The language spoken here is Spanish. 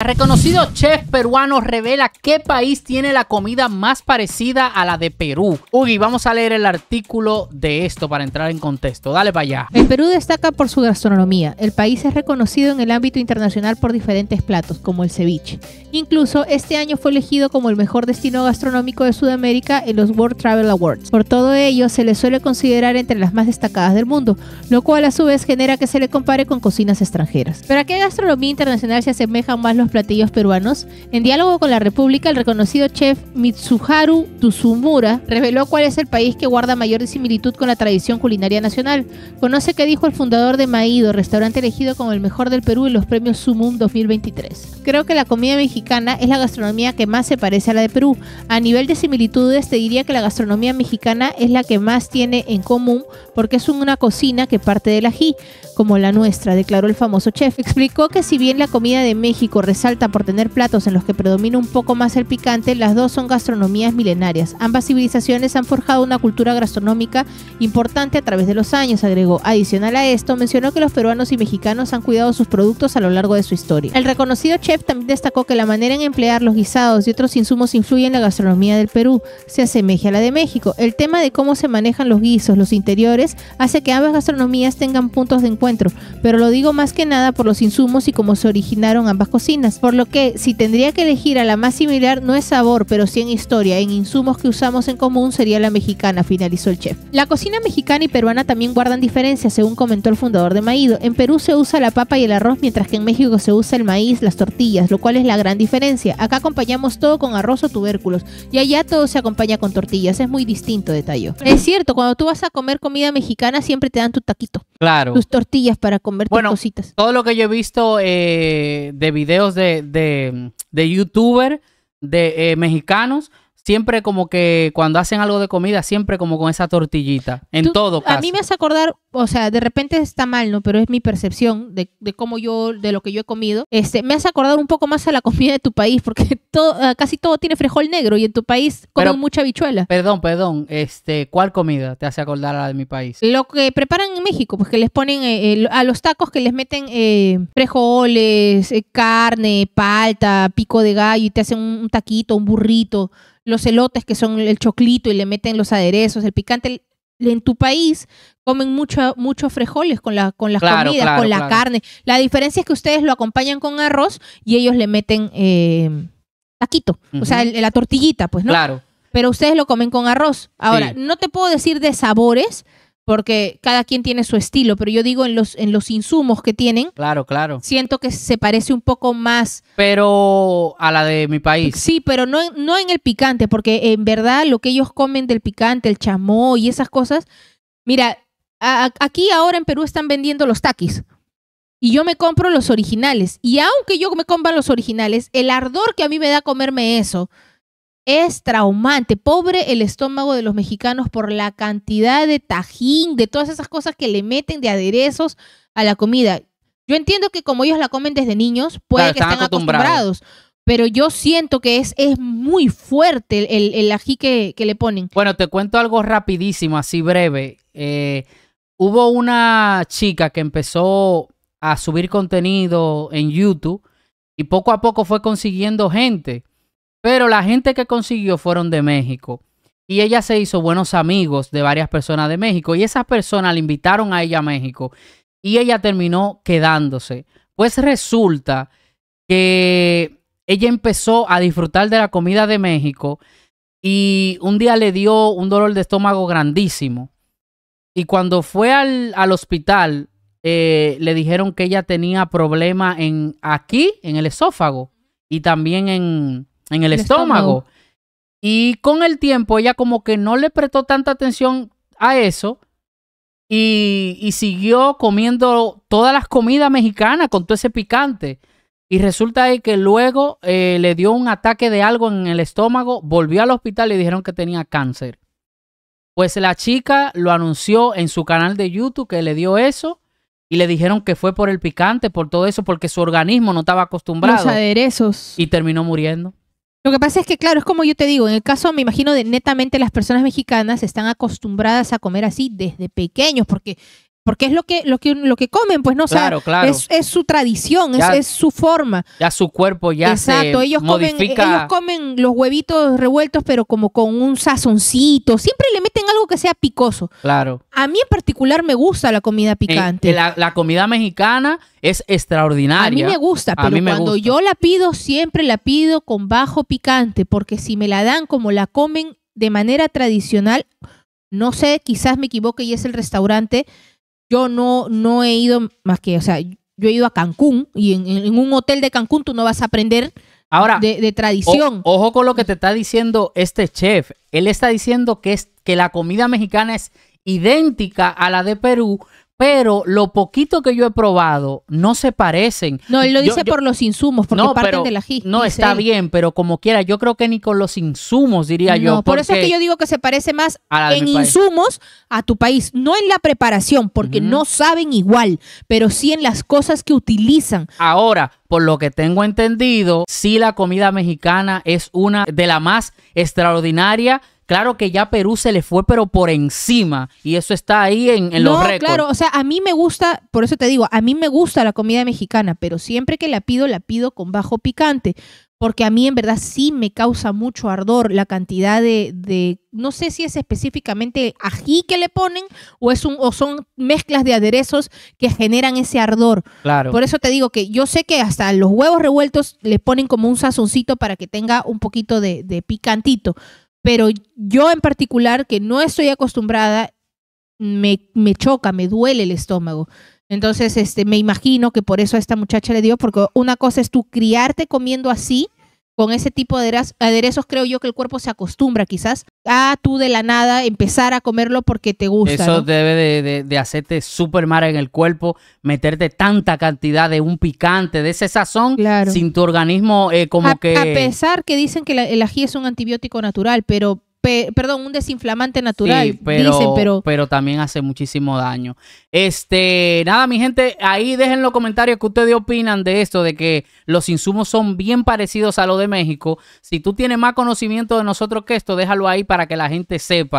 Reconocido chef peruano revela qué país tiene la comida más parecida a la de Perú. Uy, vamos a leer el artículo de esto para entrar en contexto. Dale para allá. El Perú destaca por su gastronomía. El país es reconocido en el ámbito internacional por diferentes platos, como el ceviche. Incluso este año fue elegido como el mejor destino gastronómico de Sudamérica en los World Travel Awards. Por todo ello, se le suele considerar entre las más destacadas del mundo, lo cual a su vez genera que se le compare con cocinas extranjeras. ¿Pero a qué gastronomía internacional se asemejan más los platillos peruanos. En diálogo con la República, el reconocido chef Mitsuharu Tsumura reveló cuál es el país que guarda mayor similitud con la tradición culinaria nacional. Conoce que dijo el fundador de Maído, restaurante elegido como el mejor del Perú en los premios Sumum 2023. Creo que la comida mexicana es la gastronomía que más se parece a la de Perú. A nivel de similitudes, te diría que la gastronomía mexicana es la que más tiene en común porque es una cocina que parte del ají, como la nuestra, declaró el famoso chef. Explicó que si bien la comida de México salta por tener platos en los que predomina un poco más el picante, las dos son gastronomías milenarias. Ambas civilizaciones han forjado una cultura gastronómica importante a través de los años, agregó. Adicional a esto, mencionó que los peruanos y mexicanos han cuidado sus productos a lo largo de su historia. El reconocido chef también destacó que la manera en emplear los guisados y otros insumos influye en la gastronomía del Perú, se asemeja a la de México. El tema de cómo se manejan los guisos, los interiores, hace que ambas gastronomías tengan puntos de encuentro, pero lo digo más que nada por los insumos y cómo se originaron ambas cocinas por lo que si tendría que elegir a la más similar no es sabor, pero sí en historia, en insumos que usamos en común sería la mexicana, finalizó el chef. La cocina mexicana y peruana también guardan diferencias, según comentó el fundador de Maído. En Perú se usa la papa y el arroz, mientras que en México se usa el maíz, las tortillas, lo cual es la gran diferencia. Acá acompañamos todo con arroz o tubérculos y allá todo se acompaña con tortillas, es muy distinto, detalle Es cierto, cuando tú vas a comer comida mexicana siempre te dan tu taquito. Claro. Tus tortillas para comer bueno, tus Todo lo que yo he visto eh, de videos de de, de, youtuber de eh, mexicanos siempre como que cuando hacen algo de comida, siempre como con esa tortillita, en todo caso. A mí me hace acordar, o sea, de repente está mal, ¿no? Pero es mi percepción de, cómo yo, de lo que yo he comido. Este, me hace acordar un poco más a la comida de tu país, porque todo, ah, casi todo tiene frijol negro y en tu país comen mucha bichuela. Perdón, perdón, este, ¿cuál comida te hace acordar a la de mi país? Lo que preparan en México, pues que les ponen eh, a los tacos que les meten eh, frijoles, eh, carne, palta, pico de gallo y te hacen un taquito, un burrito los elotes que son el choclito y le meten los aderezos, el picante. En tu país comen mucho, muchos frijoles con, la, con las comidas, con la carne. La diferencia es que ustedes lo acompañan con arroz y ellos le meten eh, taquito, o sea, la tortillita, pues, ¿no? Claro. Pero ustedes lo comen con arroz. Ahora, no te puedo decir de sabores, porque cada quien tiene su estilo, pero yo digo en los, en los insumos que tienen. Claro, claro. Siento que se parece un poco más. Pero a la de mi país. Sí, pero no, no en el picante, porque en verdad lo que ellos comen del picante, el chamó y esas cosas. Mira, aquí ahora en Perú están vendiendo los taquis y yo me compro los originales. Y aunque yo me compra los originales, el ardor que a mí me da comerme eso, es traumante. Pobre el estómago de los mexicanos por la cantidad de tajín, de todas esas cosas que le meten de aderezos a la comida. Yo entiendo que como ellos la comen desde niños, puede que estén acostumbrados. pero yo siento que es, es muy fuerte el, ají que, que, le ponen. Bueno, te cuento algo rapidísimo, así breve. Eh, hubo una chica que empezó a subir contenido en YouTube y poco a poco fue consiguiendo gente. Pero la gente que consiguió fueron de México. Y ella se hizo buenos amigos de varias personas de México. Y esas personas le invitaron a ella a México. Y ella terminó quedándose. Pues resulta que ella empezó a disfrutar de la comida de México. Y un día le dio un dolor de estómago grandísimo. Y cuando fue al, hospital, eh, le dijeron que ella tenía problemas en, aquí, en el esófago. Y también en, en el, estómago. Y con el tiempo ella como que no le prestó tanta atención a eso y, siguió comiendo todas las comidas mexicanas con todo ese picante. Y resulta ahí que luego eh, le dio un ataque de algo en el estómago, volvió al hospital y dijeron que tenía cáncer. Pues la chica lo anunció en su canal de YouTube que le dio eso y le dijeron que fue por el picante, por todo eso, porque su organismo no estaba acostumbrado. Los aderezos. Y terminó muriendo. Lo que pasa es que, claro, es como yo te digo, en el caso, me imagino, de netamente las personas mexicanas están acostumbradas a comer así desde pequeños, porque porque es lo que, lo que, lo que comen, pues no, o claro, Es, su tradición, es, su forma. Ya su cuerpo ya Exacto, ellos Comen, eh, ellos comen los huevitos revueltos, pero como con un sazoncito, siempre le meten algo que sea picoso. Claro. A mí en particular me gusta la comida eh, picante. la, comida mexicana es extraordinaria. A mí me gusta, pero cuando yo la pido, siempre la pido con bajo picante, porque si me la dan como la comen de manera tradicional, no sé, quizás me equivoque y es el restaurante yo no, no he ido más que, o sea, yo he ido a Cancún y en, un hotel de Cancún tú no vas a aprender de, tradición. ojo con lo que te está diciendo este chef. Él está diciendo que, es, que la comida mexicana es idéntica a la de Perú, pero lo poquito que yo he probado no se parecen. No, él lo dice por los insumos, porque no, parten de la No, está bien, pero como quiera, yo creo que ni con los insumos, diría no, yo. Por eso es que yo digo que se parece más en insumos a tu país, no en la preparación, porque no saben igual, pero sí en las cosas que utilizan. Ahora, por lo que tengo entendido, sí la comida mexicana es una de la más extraordinaria Claro que ya Perú se le fue, pero por encima. Y eso está ahí en, en los récords. Claro, o sea, a mí me gusta, por eso te digo, a mí me gusta la comida mexicana, pero siempre que la pido, la pido con bajo picante. Porque a mí en verdad sí me causa mucho ardor la cantidad de, no sé si es específicamente ají que le ponen o, es un, o son mezclas de aderezos que generan ese ardor. Claro. Por eso te digo que yo sé que hasta los huevos revueltos le ponen como un sazoncito para que tenga un poquito de, de picantito pero yo en particular, que no estoy acostumbrada, me, me choca, me duele el estómago. Entonces, este, me imagino que por eso a esta muchacha le dio, porque una cosa es tú criarte comiendo así, con ese tipo de aderezos creo yo que el cuerpo se acostumbra quizás a tú de la nada empezar a comerlo porque te gusta. Eso debe de, hacerte súper mal en el cuerpo, meterte tanta cantidad de un picante, de ese sazón, sin tu organismo eh, como que... A pesar que dicen que la, el ají es un antibiótico natural, pero perdón, un desinflamante natural, pero, dicen, pero... pero también hace muchísimo daño. Este, nada, mi gente, ahí dejen los comentarios que ustedes opinan de esto, de que los insumos son bien parecidos a los de México. Si tú tienes más conocimiento de nosotros que esto, déjalo ahí para que la gente sepa.